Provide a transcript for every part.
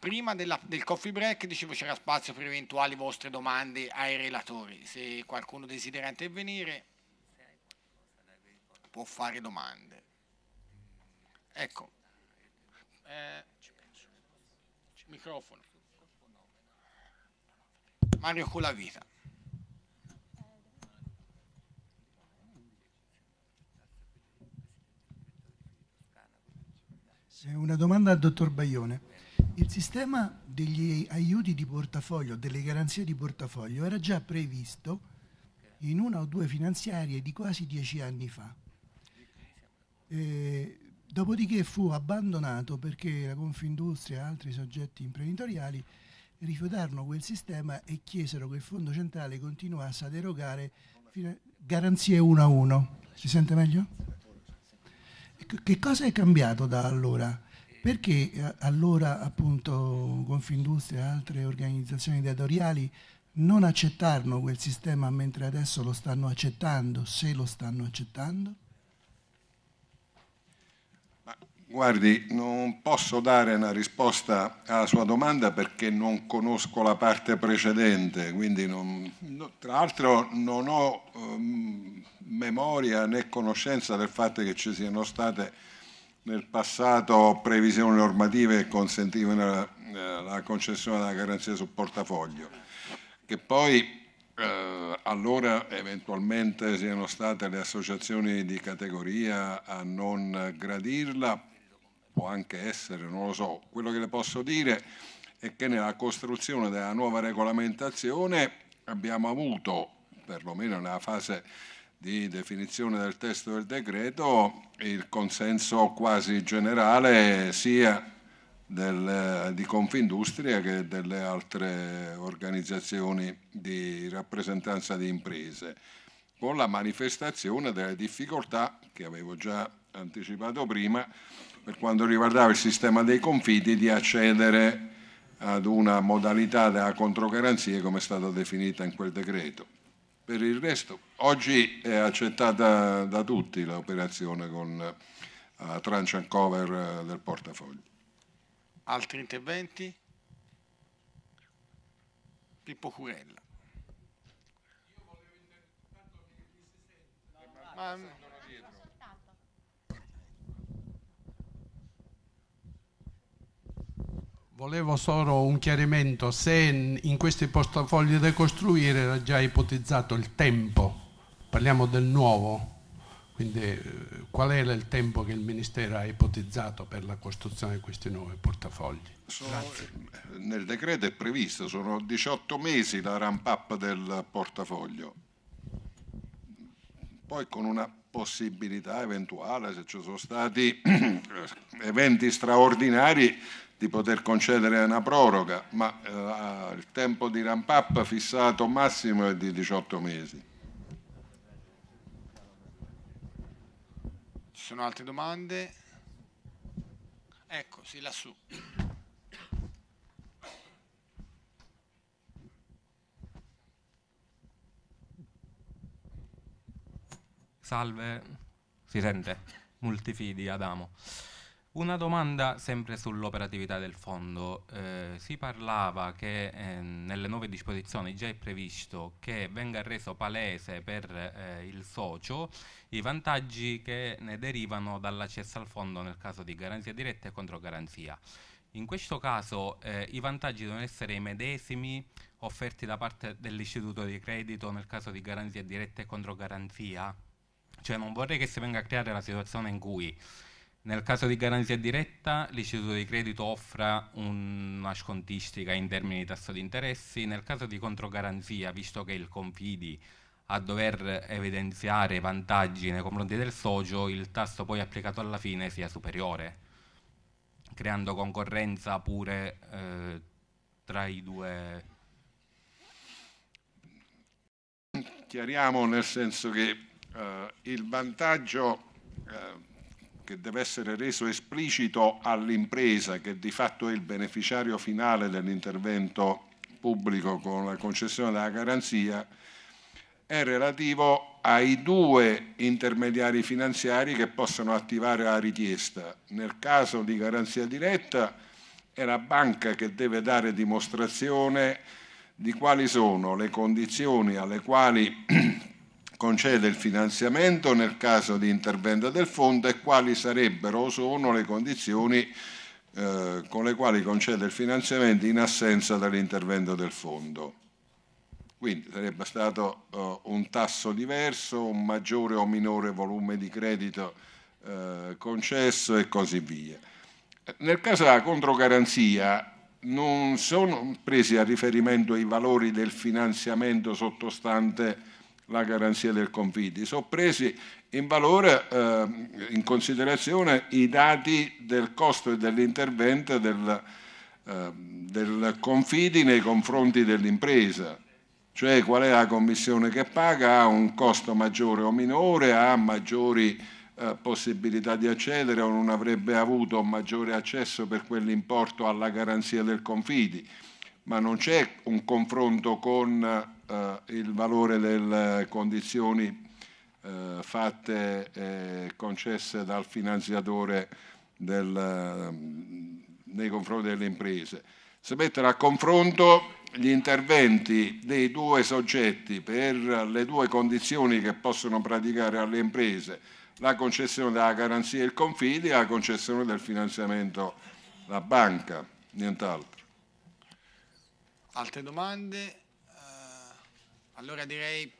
prima della, del coffee break dicevo c'era spazio per eventuali vostre domande ai relatori. Se qualcuno desidera intervenire può fare domande. Ecco, eh, microfono. Mario Colavita. Una domanda al dottor Baglione. Il sistema degli aiuti di portafoglio, delle garanzie di portafoglio, era già previsto in una o due finanziarie di quasi dieci anni fa. E, eh, dopodiché fu abbandonato perché la Confindustria e altri soggetti imprenditoriali rifiutarono quel sistema e chiesero che il Fondo Centrale continuasse ad erogare garanzie uno a uno. Si sente meglio? Che cosa è cambiato da allora? Perché eh, allora appunto Confindustria e altre organizzazioni datoriali non accettarono quel sistema mentre adesso lo stanno accettando, se lo stanno accettando? Guardi, non posso dare una risposta alla sua domanda perché non conosco la parte precedente, quindi non, no, tra l'altro non ho um, memoria né conoscenza del fatto che ci siano state nel passato previsioni normative che consentivano la, eh, la concessione della garanzia sul portafoglio, che poi eh, allora eventualmente siano state le associazioni di categoria a non gradirla, può anche essere, non lo so. Quello che le posso dire è che nella costruzione della nuova regolamentazione abbiamo avuto, perlomeno nella fase di definizione del testo del decreto il consenso quasi generale sia del, eh, di Confindustria che delle altre organizzazioni di rappresentanza di imprese, con la manifestazione delle difficoltà che avevo già anticipato prima per quanto riguardava il sistema dei confidi di accedere ad una modalità della controgaranzia come è stata definita in quel decreto. Per il resto, oggi è accettata da tutti l'operazione con uh, eh, tranche and cover uh, del portafoglio. Altri interventi? Pippo Curella. Io volevo intervenire. Volevo solo un chiarimento, se in questi portafogli da costruire era già ipotizzato il tempo, parliamo del nuovo, quindi eh, qual era il tempo che il Ministero ha ipotizzato per la costruzione di questi nuovi portafogli? Sono, eh, nel decreto è previsto, sono 18 mesi la ramp up del portafoglio, poi con una possibilità eventuale, se ci sono stati eventi straordinari, di poter concedere una proroga, ma eh, il tempo di ramp up fissato massimo è di 18 mesi. Ci sono altre domande? Ecco, sì, lassù. Salve, si sente, multifidi Adamo. Una domanda sempre sull'operatività del fondo. Eh, si parlava che eh, nelle nuove disposizioni già è previsto che venga reso palese per eh, il socio i vantaggi che ne derivano dall'accesso al fondo nel caso di garanzia diretta e controgaranzia. In questo caso eh, i vantaggi devono essere i medesimi offerti da parte dell'istituto di credito nel caso di garanzia diretta e controgaranzia? Cioè non vorrei che si venga a creare la situazione in cui nel caso di garanzia diretta l'istituto di credito offra una scontistica in termini di tasso di interessi, nel caso di controgaranzia, visto che il confidi a dover evidenziare vantaggi nei confronti del socio, il tasso poi applicato alla fine sia superiore, creando concorrenza pure eh, tra i due. Chiariamo nel senso che eh, il vantaggio eh, che deve essere reso esplicito all'impresa, che di fatto è il beneficiario finale dell'intervento pubblico con la concessione della garanzia, è relativo ai due intermediari finanziari che possono attivare la richiesta. Nel caso di garanzia diretta è la banca che deve dare dimostrazione di quali sono le condizioni alle quali concede il finanziamento nel caso di intervento del fondo e quali sarebbero o sono le condizioni eh, con le quali concede il finanziamento in assenza dell'intervento del fondo. Quindi sarebbe stato eh, un tasso diverso, un maggiore o minore volume di credito eh, concesso e così via. Nel caso della controgaranzia non sono presi a riferimento i valori del finanziamento sottostante la garanzia del Confidi. Sono presi in valore, eh, in considerazione, i dati del costo e dell'intervento del, eh, del Confidi nei confronti dell'impresa, cioè qual è la commissione che paga, ha un costo maggiore o minore, ha maggiori eh, possibilità di accedere o non avrebbe avuto maggiore accesso per quell'importo alla garanzia del Confidi, ma non c'è un confronto con eh, il valore delle condizioni eh, fatte e concesse dal finanziatore del, eh, nei confronti delle imprese. Si mettono a confronto gli interventi dei due soggetti per le due condizioni che possono praticare alle imprese, la concessione della garanzia il confidi e la concessione del finanziamento la banca, nient'altro. Altre domande? Allora direi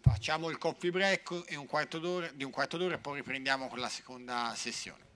facciamo il coffee break di un quarto d'ora e poi riprendiamo con la seconda sessione.